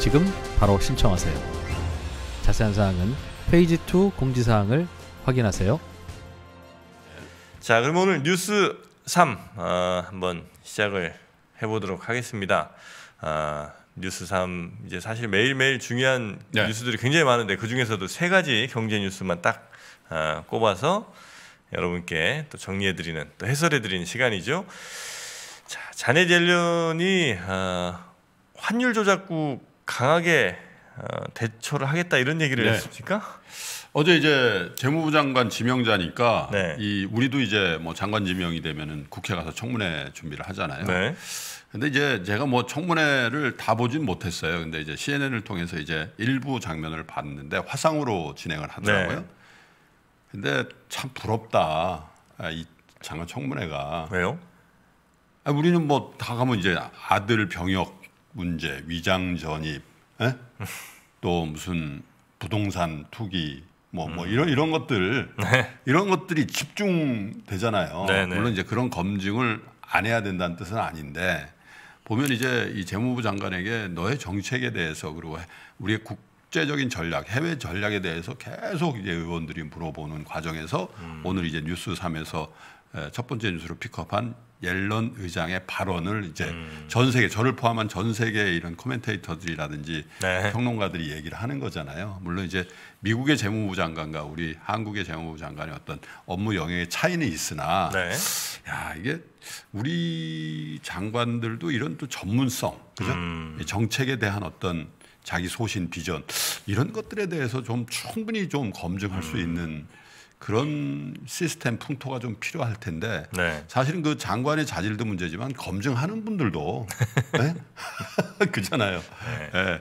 지금 바로 신청하세요. 자세한 사항은 페이지 2 공지사항을 확인하세요. 자, 그럼 오늘 뉴스 3 어, 한번 시작을 해보도록 하겠습니다. 어, 뉴스 3 이제 사실 매일매일 중요한 네. 뉴스들이 굉장히 많은데 그 중에서도 세 가지 경제 뉴스만 딱 어, 꼽아서 여러분께 또 정리해드리는 또 해설해드리는 시간이죠. 자, 자네 젤련이 어, 아, 환율 조작국 강하게 어, 대처를 하겠다 이런 얘기를 네. 했습니까? 어제 이제 재무부 장관 지명자니까 네. 이 우리도 이제 뭐 장관 지명이 되면은 국회 가서 청문회 준비를 하잖아요. 네. 근데 이제 제가 뭐 청문회를 다 보진 못했어요. 근데 이제 CNN을 통해서 이제 일부 장면을 봤는데 화상으로 진행을 하더라고요. 네. 근데 참 부럽다. 아, 이 장관 청문회가. 왜요? 아, 우리는 뭐다 가면 이제 아들 병역 문제, 위장 전입, 에? 또 무슨 부동산 투기 뭐뭐 뭐, 뭐 음. 이런 이런 것들 네. 이런 것들이 집중되잖아요. 네네. 물론 이제 그런 검증을 안 해야 된다는 뜻은 아닌데 보면 이제 이 재무부 장관에게 너의 정책에 대해서 그리고 우리의 국제적인 전략, 해외 전략에 대해서 계속 이제 의원들이 물어보는 과정에서 음. 오늘 이제 뉴스 삼에서첫 번째 뉴스로 픽업한 옐런 의장의 발언을 이제 음. 전 세계 저를 포함한 전 세계의 이런 코멘테이터들이라든지 네. 평론가들이 얘기를 하는 거잖아요. 물론 이제 미국의 재무부 장관과 우리 한국의 재무부 장관의 어떤 업무 영역의 차이는 있으나 네. 야 이게 우리 장관들도 이런 또 전문성 그죠 음. 정책에 대한 어떤 자기 소신 비전 이런 것들에 대해서 좀 충분히 좀 검증할 음. 수 있는 그런 시스템 풍토가 좀 필요할 텐데 네. 사실은 그 장관의 자질도 문제지만 검증하는 분들도 네? 그잖아요. 네. 네.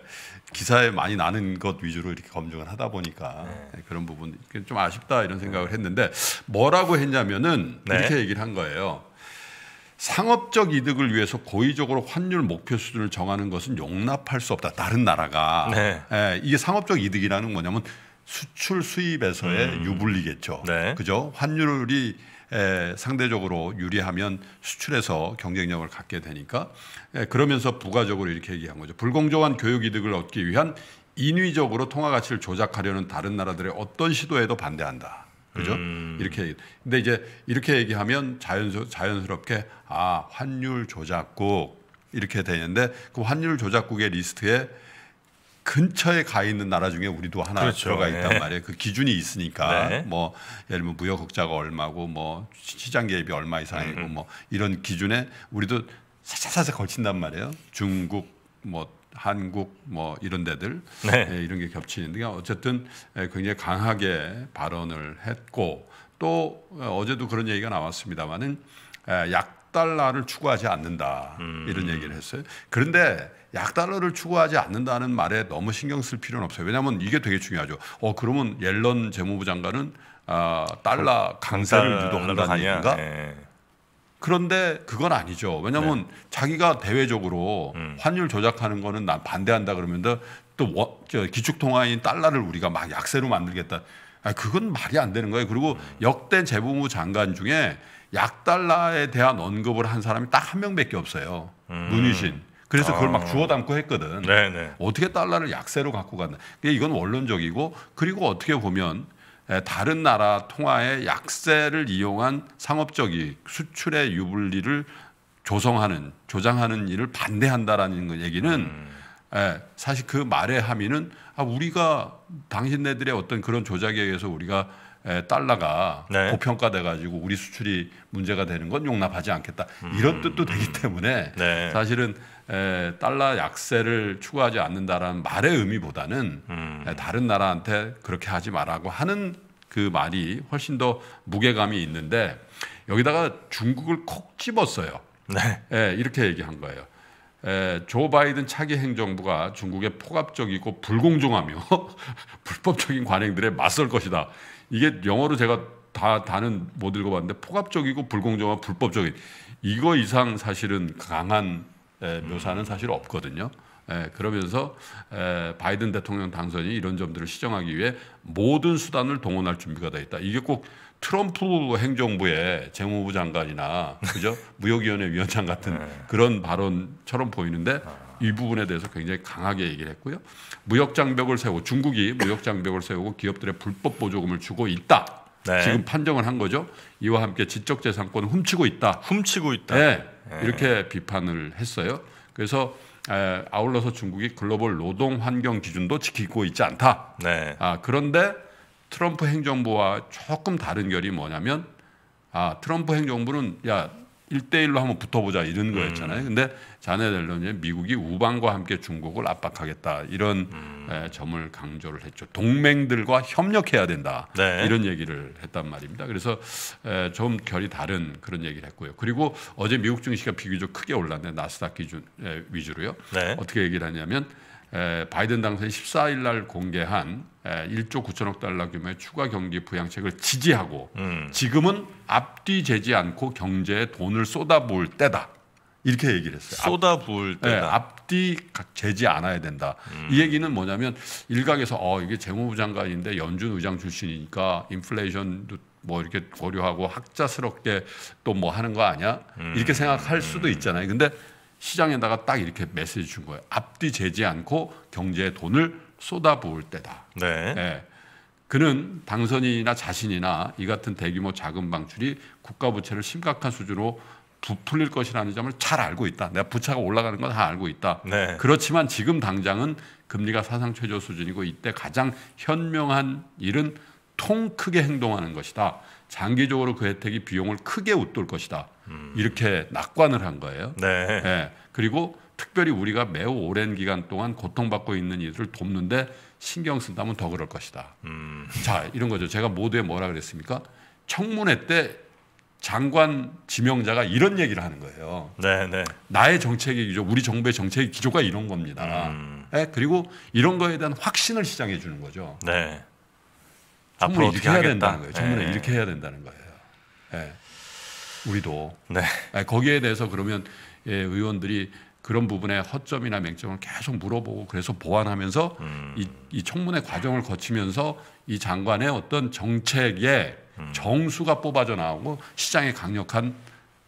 기사에 많이 나는 것 위주로 이렇게 검증을 하다 보니까 네. 예, 그런 부분 좀 아쉽다 이런 생각을 했는데 뭐라고 했냐면은 네. 이렇게 얘기를 한 거예요. 상업적 이득을 위해서 고의적으로 환율 목표 수준을 정하는 것은 용납할 수 없다. 다른 나라가 네. 예, 이게 상업적 이득이라는 뭐냐면 수출 수입에서의 음. 유불리겠죠. 네. 그죠? 환율이 에, 상대적으로 유리하면 수출에서 경쟁력을 갖게 되니까 에, 그러면서 부가적으로 이렇게 얘기한 거죠. 불공정한 교육 이득을 얻기 위한 인위적으로 통화 가치를 조작하려는 다른 나라들의 어떤 시도에도 반대한다. 그죠? 음. 이렇게 근데 이제 이렇게 얘기하면 자연스, 자연스럽게 아 환율 조작국 이렇게 되는데 그 환율 조작국의 리스트에 근처에 가 있는 나라 중에 우리도 하나 그렇죠. 들어가 네. 있단 네. 말이에요. 그 기준이 있으니까 네. 뭐 예를 들면 무역 흑자가 얼마고 뭐 시장 개입이 얼마 이상이고 음. 음. 뭐 이런 기준에 우리도 살살살살 걸친단 말이에요. 중국 뭐 한국 뭐 이런 데들 네. 예, 이런 게 겹치는데 그러니까 어쨌든 예, 굉장히 강하게 발언을 했고 또 어, 어제도 그런 얘기가 나왔습니다만은 예, 약 약달러를 추구하지 않는다. 음. 이런 얘기를 했어요. 그런데 약달러를 추구하지 않는다는 말에 너무 신경 쓸 필요는 없어요. 왜냐하면 이게 되게 중요하죠. 어, 그러면 옐런 재무부 장관은 아, 달러 강세를 유도한다는 얘기인가? 예. 그런데 그건 아니죠. 왜냐하면 네. 자기가 대외적으로 음. 환율 조작하는 거는 난 반대한다 그러면 또 워, 저 기축통화인 달러를 우리가 막 약세로 만들겠다. 아, 그건 말이 안 되는 거예요. 그리고 음. 역대 재무부 장관 중에 약달라에 대한 언급을 한 사람이 딱 한 명밖에 없어요. 음. 문희신 그래서 그걸 아. 막 주워 담고 했거든. 네네. 네. 어떻게 달러를 약세로 갖고 갔나. 근데 이건 원론적이고 그리고 어떻게 보면 다른 나라 통화의 약세를 이용한 상업적인 수출의 유불리를 조성하는 조장하는 일을 반대한다라는 얘기는 음. 예, 사실 그 말의 함의는 아, 우리가 당신네들의 어떤 그런 조작에 의해서 우리가 달러가 네. 고평가돼 가지고 우리 수출이 문제가 되는 건 용납하지 않겠다 음. 이런 뜻도 되기 때문에 네. 사실은 에, 달러 약세를 추구하지 않는다라는 말의 의미보다는 음. 에, 다른 나라한테 그렇게 하지 말라고 하는 그 말이 훨씬 더 무게감이 있는데 여기다가 중국을 콕 집었어요. 네. 에, 이렇게 얘기한 거예요. 에, 조 바이든 차기 행정부가 중국의 폭압적이고 불공정하며 불법적인 관행들에 맞설 것이다. 이게 영어로 제가 다 다는 못 읽어봤는데 폭압적이고 불공정한 불법적인 이거 이상 사실은 강한 에, 묘사는 사실 없거든요. 에, 그러면서 에, 바이든 대통령 당선이 이런 점들을 시정하기 위해 모든 수단을 동원할 준비가 돼 있다. 이게 꼭 트럼프 행정부의 재무부 장관이나 그죠 무역위원회 위원장 같은 네. 그런 발언처럼 보이는데 아. 이 부분에 대해서 굉장히 강하게 얘기를 했고요. 무역 장벽을 세우고 중국이 무역 장벽을 세우고 기업들의 불법 보조금을 주고 있다. 네. 지금 판정을 한 거죠. 이와 함께 지적재산권 훔치고 있다. 훔치고 있다. 네. 네. 이렇게 비판을 했어요. 그래서 에, 아울러서 중국이 글로벌 노동 환경 기준도 지키고 있지 않다. 네. 아, 그런데 트럼프 행정부와 조금 다른 결이 뭐냐면 아 트럼프 행정부는 야 1대1로 한번 붙어보자 이런 거였잖아요. 음. 근데 자네들은 미국이 우방과 함께 중국을 압박하겠다 이런 음. 에, 점을 강조를 했죠. 동맹들과 협력해야 된다 네. 이런 얘기를 했단 말입니다. 그래서 에, 좀 결이 다른 그런 얘기를 했고요. 그리고 어제 미국 증시가 비교적 크게 올랐네요 나스닥 기준 에, 위주로요. 네. 어떻게 얘기를 하냐면 바이든 당선인 14일 날 공개한 1조 9천억 달러 규모의 추가 경기 부양책을 지지하고 음. 지금은 앞뒤 재지 않고 경제에 돈을 쏟아부을 때다. 이렇게 얘기를 했어요. 쏟아부을 때 네, 앞뒤 재지 않아야 된다. 음. 이 얘기는 뭐냐면 일각에서 어 이게 재무부 장관인데 연준 의장 출신이니까 인플레이션도 뭐 이렇게 고려하고 학자스럽게 또 뭐 하는 거 아니야? 음. 이렇게 생각할 수도 음. 있잖아요. 근데 시장에다가 딱 이렇게 메시지 준 거예요. 앞뒤 재지 않고 경제에 돈을 쏟아부을 때다. 네. 예. 그는 당선인이나 자신이나 이 같은 대규모 자금 방출이 국가 부채를 심각한 수준으로 부풀릴 것이라는 점을 잘 알고 있다. 내가 부채가 올라가는 건 다 알고 있다. 네. 그렇지만 지금 당장은 금리가 사상 최저 수준이고 이때 가장 현명한 일은 통 크게 행동하는 것이다. 장기적으로 그 혜택이 비용을 크게 웃돌 것이다. 음. 이렇게 낙관을 한 거예요. 네. 네. 그리고 특별히 우리가 매우 오랜 기간 동안 고통받고 있는 이들을 돕는데 신경 쓴다면 더 그럴 것이다. 음. 자, 이런 거죠. 제가 모두에 뭐라 그랬습니까? 청문회 때 장관 지명자가 이런 얘기를 하는 거예요. 네, 네. 나의 정책이 기조, 우리 정부의 정책의 기조가 이런 겁니다. 음. 네, 그리고 이런 거에 대한 확신을 시장해 주는 거죠. 네. 앞으로 이렇게 해야 된다는 거예요. 전문에 네. 예, 예. 이렇게 해야 된다는 거예요. 예. 우리도 네. 아 거기에 대해서 그러면 예, 의원들이 그런 부분의 허점이나 맹점을 계속 물어보고 그래서 보완하면서 음. 이, 이 청문회 과정을 거치면서 이 장관의 어떤 정책에 음. 정수가 뽑아져 나오고 시장에 강력한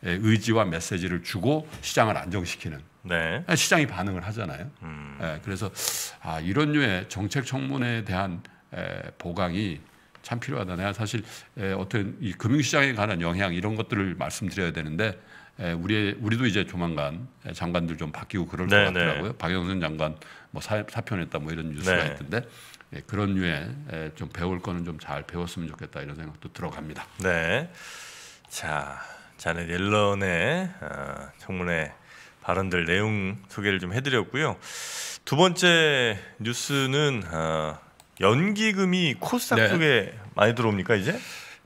의지와 메시지를 주고 시장을 안정시키는 네. 시장이 반응을 하잖아요. 음. 예, 그래서 아, 이런 류의 정책 청문회에 대한 에, 보강이 참 필요하다. 내가 사실 에, 어떤 이 금융시장에 관한 영향 이런 것들을 말씀드려야 되는데 에, 우리 우리도 이제 조만간 장관들 좀 바뀌고 그럴 네, 것 네. 같더라고요. 네. 박영선 장관 뭐 사, 사표냈다 뭐 이런 뉴스가 네. 있던데 에, 예, 그런 류에 에, 좀 배울 거는 좀 잘 배웠으면 좋겠다 이런 생각도 들어갑니다. 네. 자, 자네 옐런의 어, 청문회 발언들 내용 소개를 좀 해드렸고요. 두 번째 뉴스는 어, 연기금이 코스닥 네. 쪽에 많이 들어옵니까 이제?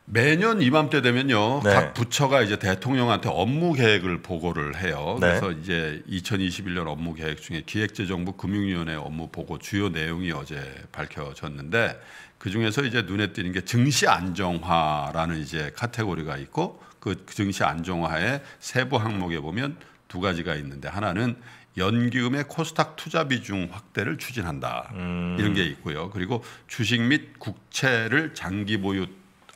매년 이맘때 되면요 네. 각 부처가 이제 대통령한테 업무 계획을 보고를 해요. 네. 그래서 이제 2021년 업무 계획 중에 기획재정부 금융위원회 업무 보고 주요 내용이 어제 밝혀졌는데 그 중에서 이제 눈에 띄는 게 증시 안정화라는 이제 카테고리가 있고 그 증시 안정화의 세부 항목에 보면 두 가지가 있는데 하나는 연기금의 코스닥 투자 비중 확대를 추진한다. 음. 이런 게 있고요. 그리고 주식 및 국채를 장기 보유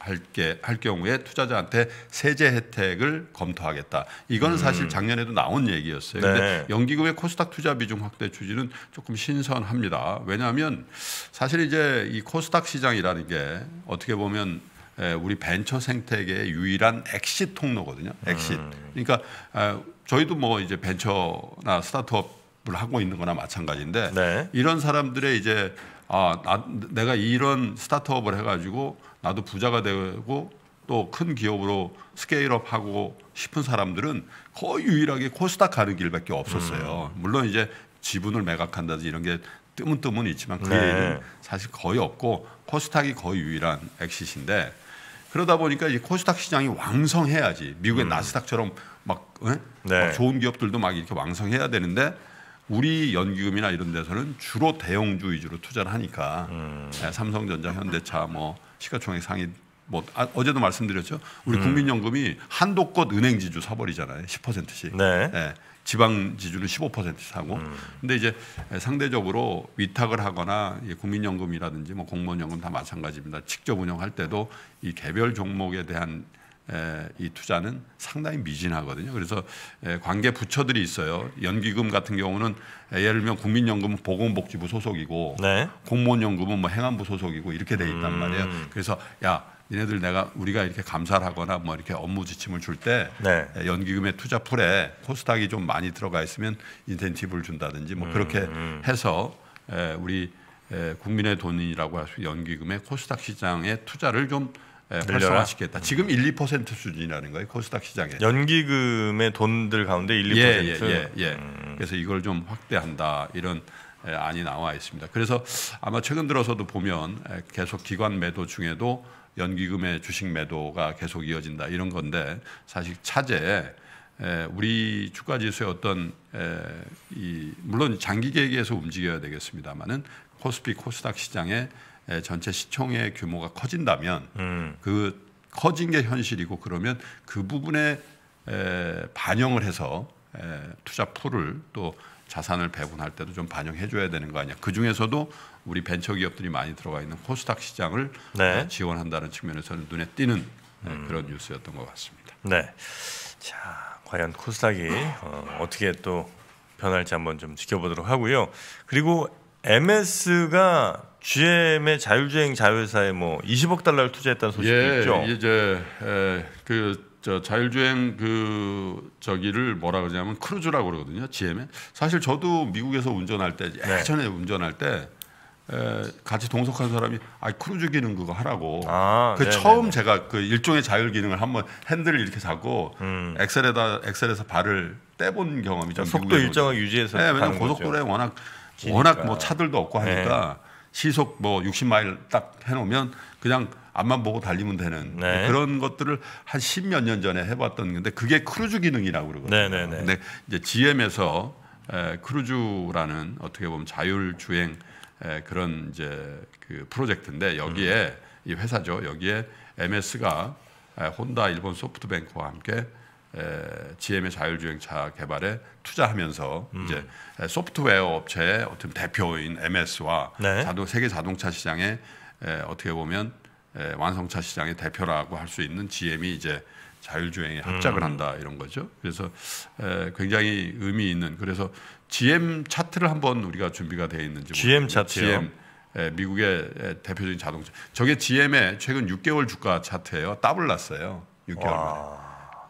할게 할 경우에 투자자한테 세제 혜택을 검토하겠다. 이건 음. 사실 작년에도 나온 얘기였어요. 그런데 네. 연기금의 코스닥 투자 비중 확대 추진은 조금 신선합니다. 왜냐하면 사실 이제 이 코스닥 시장이라는 게 어떻게 보면 예, 우리 벤처 생태계의 유일한 엑시 통로거든요. 엑시. 음. 그러니까 아, 저희도 뭐 이제 벤처나 스타트업을 하고 있는거나 마찬가지인데 네. 이런 사람들의 이제 아 나, 내가 이런 스타트업을 해가지고 나도 부자가 되고 또 큰 기업으로 스케일업하고 싶은 사람들은 거의 유일하게 코스닥 가는 길밖에 없었어요. 음. 물론 이제 지분을 매각한다든지 이런 게 뜨문뜨문 있지만 그 네. 일은 사실 거의 없고 코스닥이 거의 유일한 엑시신데 그러다 보니까 이제 코스닥 시장이 왕성해야지 미국의 음. 나스닥처럼 막, 네. 막, 좋은 기업들도 막 이렇게 왕성해야 되는데 우리 연기금이나 이런 데서는 주로 대형주 위주로 투자를 하니까 음. 네, 삼성전자, 현대차, 뭐 시가총액 상위 뭐 아, 어제도 말씀드렸죠. 우리 음. 국민연금이 한도껏 은행지주 사버리잖아요. 10%씩. 네. 네. 지방 지주는 15% 사고 음. 근데 이제 상대적으로 위탁을 하거나 국민연금이라든지 뭐 공무원연금 다 마찬가지입니다. 직접 운영할 때도 이 개별 종목에 대한 이 투자는 상당히 미진하거든요. 그래서 관계 부처들이 있어요. 연기금 같은 경우는 예를 들면 국민연금은 보건복지부 소속이고 네. 공무원연금은 뭐 행안부 소속이고 이렇게 돼 있단 음. 말이에요. 그래서 야 얘네들 내가 우리가 이렇게 감사를 하거나 뭐 이렇게 업무 지침을 줄때 네. 연기금의 투자 풀에 코스닥이 좀 많이 들어가 있으면 인센티브를 준다든지 뭐 그렇게 음. 음. 해서 우리 국민의 돈이라고 할 수 연기금의 코스닥 시장에 투자를 좀 활성화시켰다. 음. 지금 1, 2% 수준이라는 거예요. 코스닥 시장에. 연기금의 돈들 가운데 1, 2%. 예, 예, 예. 예. 음. 그래서 이걸 좀 확대한다. 이런 안이 나와 있습니다. 그래서 아마 최근 들어서도 보면 계속 기관 매도 중에도 연기금의 주식 매도가 계속 이어진다 이런 건데 사실 차제에 우리 주가지수의 어떤 이 물론 장기 계획에서 움직여야 되겠습니다만은 코스피 코스닥 시장의 전체 시총의 규모가 커진다면 음. 그 커진 게 현실이고 그러면 그 부분에 반영을 해서 투자 풀을 또 자산을 배분할 때도 좀 반영해 줘야 되는 거 아니야. 그 중에서도 우리 벤처 기업들이 많이 들어가 있는 코스닥 시장을 네. 어, 지원한다는 측면에서는 눈에 띄는 네, 음. 그런 뉴스였던 것 같습니다. 네. 자, 과연 코스닥이 어, 어떻게 또 변할지 한번 좀 지켜보도록 하고요. 그리고 MS가 GM의 자율주행 자회사에 뭐 20억 달러를 투자했다는 소식이 예, 있죠. 이제 에, 그저 자율주행 그 저기를 뭐라 그러냐면 크루즈라고 그러거든요. GM에. 사실 저도 미국에서 운전할 때 네. 예전에 네. 운전할 때 에, 같이 동석한 사람이 아 크루즈 기능 그거 하라고. 아, 그 네네네. 처음 네, 네. 제가 그 일종의 자율 기능을 한번 핸들을 이렇게 잡고 음. 엑셀에다 엑셀에서 발을 떼본 경험이 좀 속도 일정을 유지해서. 네, 왜냐면 고속도로에 거죠. 워낙 기니까. 워낙 뭐 차들도 없고 하니까 네. 시속 뭐 60마일 딱 해놓으면 그냥 앞만 보고 달리면 되는 네. 그런 것들을 한 십몇 년 전에 해봤던 건데 그게 크루즈 기능이라고 그러거든요. 네네 네, 네. 근데 이제 GM에서 에, 크루즈라는 어떻게 보면 자율주행 에, 그런 이제 그 프로젝트인데 여기에 음. 이 회사죠. 여기에 MS가 에, 혼다 일본 소프트뱅크와 함께 GM의 자율주행차 개발에 투자하면서 음. 이제 소프트웨어 업체의 어떤 대표인 MS와 네. 자동 세계 자동차 시장의 에, 어떻게 보면 완성차 시장의 대표라고 할 수 있는 GM이 이제 자율주행에 합작을 음. 한다 이런 거죠. 그래서 굉장히 의미 있는 그래서 GM 차트를 한번 우리가 준비가 되어 있는지 GM 차트요. GM 에, 미국의 대표적인 자동차. 저게 GM의 최근 6개월 주가 차트예요. 더블 났어요. 6개월 와.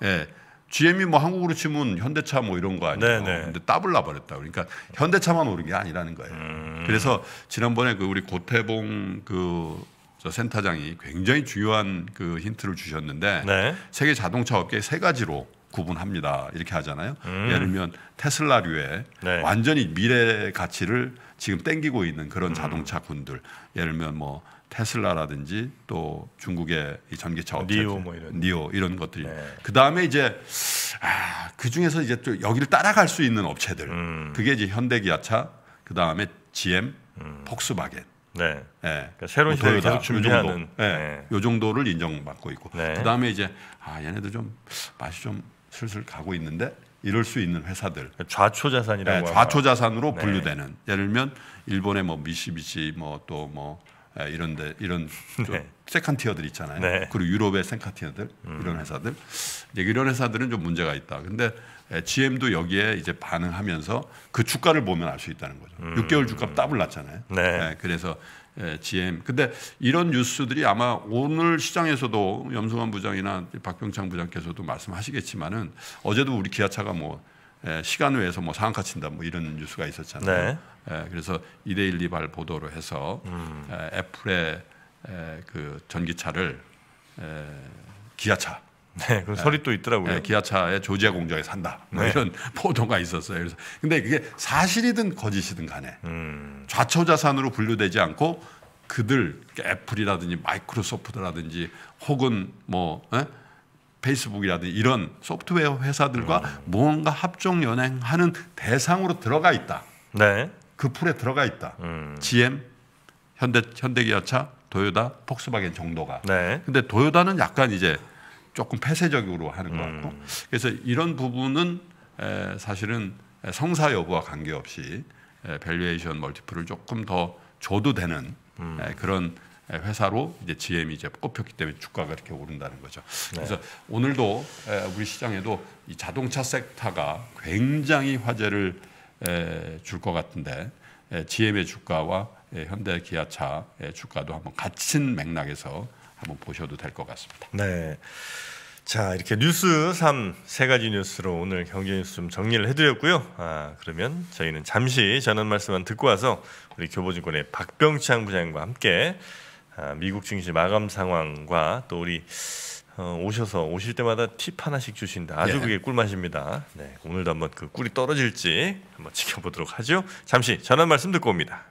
만에. 예. GM이 뭐 한국으로 치면 현대차 뭐 이런 거 아니에요. 네네. 네. 근데 따블 나버렸다. 그러니까 현대차만 오른 게 아니라는 거예요. 음. 그래서 지난번에 그 우리 고태봉 그저 센터장이 굉장히 중요한 그 힌트를 주셨는데 네. 세계 자동차 업계 세 가지로 구분합니다. 이렇게 하잖아요. 음. 예를 들면 테슬라류에 네. 완전히 미래 가치를 지금 땡기고 있는 그런 음. 자동차군들. 예를 들면 뭐 테슬라라든지 또 중국의 이 전기차 업체 니오 뭐 이런 니오 이런 것들이 네. 그 다음에 이제 아, 그 중에서 이제 또 여기를 따라갈 수 있는 업체들 음. 그게 이제 현대기아차 그 다음에 GM, 음. 폭스바겐 네. 네. 그러니까 새로운 뭐 시대를 계속 준비하는 요 정도, 네. 네. 요 정도를 인정받고 있고 네. 그 다음에 이제 아 얘네들 좀 맛이 좀 슬슬 가고 있는데 이럴 수 있는 회사들 좌초 자산이라고 네, 좌초 자산으로 네. 분류되는 예를 들면 일본의 뭐 미시비시 뭐 또뭐 뭐 이런데 이런 네. 세컨 티어들 있잖아요. 네. 그리고 유럽의 세컨 티어들 음. 이런 회사들 이제 이런 회사들은 좀 문제가 있다. 근데 GM도 여기에 이제 반응하면서 그 주가를 보면 알 수 있다는 거죠. 음. 6개월 주가 따블 났잖아요. 네. 네 그래서 GM. 예, 근데 이런 뉴스들이 아마 오늘 시장에서도 염승환 부장이나 박병창 부장께서도 말씀하시겠지만은 어제도 우리 기아차가 뭐 예, 시간 외에서 뭐 상한가 친다 뭐 이런 뉴스가 있었잖아요. 네. 예, 그래서 이데일리 발 보도로 해서 음. 애플의 그 전기차를 기아차 네, 그런 네. 설이 또 있더라고요. 네, 기아차의 조지아 공장에 산다. 뭐 네. 이런 포도가 있었어요. 그래서 근데 그게 사실이든 거짓이든 간에 음. 좌초 자산으로 분류되지 않고 그들 애플이라든지 마이크로소프트라든지 혹은 뭐 에? 예? 페이스북이라든지 이런 소프트웨어 회사들과 음. 언가 합종 연행하는 대상으로 들어가 있다. 네. 그 풀에 들어가 있다. 음. GM, 현대 현대기아차, 도요다, 폭스바겐 정도가. 네. 근데 도요다는 약간 이제 조금 폐쇄적으로 하는 것 같고 음. 그래서 이런 부분은 사실은 성사 여부와 관계없이 밸류에이션 멀티플을 조금 더 줘도 되는 음. 그런 회사로 이제 GM이 이제 꼽혔기 때문에 주가가 이렇게 오른다는 거죠. 네. 그래서 네. 오늘도 우리 시장에도 이 자동차 섹터가 굉장히 화제를 줄 것 같은데 GM의 주가와 현대 기아차의 주가도 한번 같은 맥락에서 한번 보셔도 될 것 같습니다. 네. 자 이렇게 뉴스 3 세 가지 뉴스로 오늘 경제 뉴스 좀 정리를 해드렸고요. 아 그러면 저희는 잠시 전한 말씀만 듣고 와서 우리 교보증권의 박병창 부장과 함께 아, 미국 증시 마감 상황과 또 우리 어, 오셔서 오실 때마다 팁 하나씩 주신다. 아주 예. 그게 꿀맛입니다. 네, 오늘도 한번 그 꿀이 떨어질지 한번 지켜보도록 하죠. 잠시 전한 말씀 듣고 옵니다.